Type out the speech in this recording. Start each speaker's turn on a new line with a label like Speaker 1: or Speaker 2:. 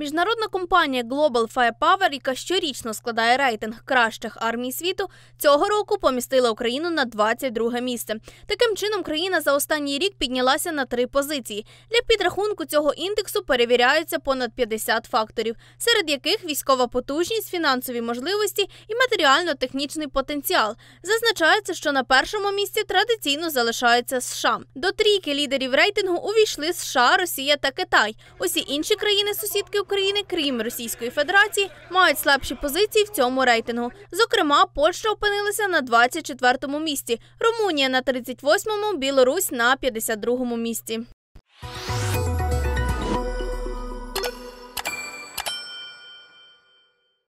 Speaker 1: Міжнародна компанія Global Firepower, яка щорічно складає рейтинг кращих армій світу, цього року помістила Україну на 22 місце. Таким чином, країна за останній рік піднялася на три позиції. Для підрахунку цього індексу перевіряються понад 50 факторів, серед яких військова потужність, фінансові можливості і матеріально-технічний потенціал. Зазначається, що на першому місці традиційно залишається США. До трійки лідерів рейтингу увійшли США, Росія та Китай. Усі інші країни сусідки країни, крім Російської Федерації, мають слабші позиції в цьому рейтингу. Зокрема, Польща опинилася на 24-му місці, Румунія на 38-му, Білорусь на 52-му місці.